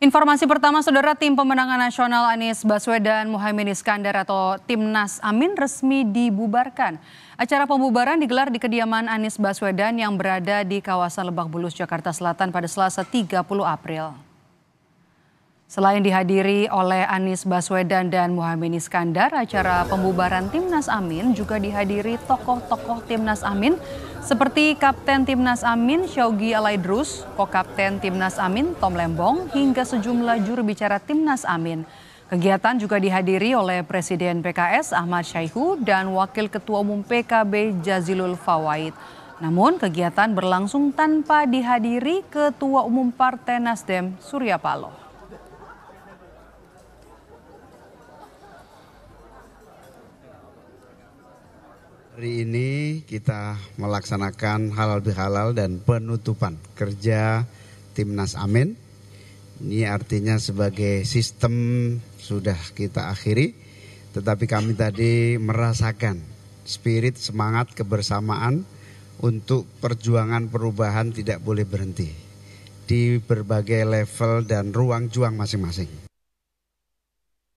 Informasi pertama, Saudara Tim Pemenangan Nasional Anies Baswedan Muhammad Iskandar atau Timnas Amin resmi dibubarkan. Acara pembubaran digelar di kediaman Anies Baswedan yang berada di kawasan Lebak Bulus, Jakarta Selatan pada Selasa 30 April. Selain dihadiri oleh Anies Baswedan dan Muhammad Iskandar, acara pembubaran Timnas Amin juga dihadiri tokoh-tokoh Timnas Amin seperti Kapten Timnas Amin Shogi Alaidrus, Kokapten Timnas Amin Tom Lembong, hingga sejumlah juru bicara Timnas Amin. Kegiatan juga dihadiri oleh Presiden PKS Ahmad Syaihu dan Wakil Ketua Umum PKB Jazilul Fawait. Namun kegiatan berlangsung tanpa dihadiri Ketua Umum Partai Nasdem Surya Paloh. Hari ini kita melaksanakan halal bihalal dan penutupan kerja Timnas Amin. Ini artinya sebagai sistem sudah kita akhiri. Tetapi kami tadi merasakan spirit, semangat, kebersamaan untuk perjuangan perubahan tidak boleh berhenti. Di berbagai level dan ruang juang masing-masing.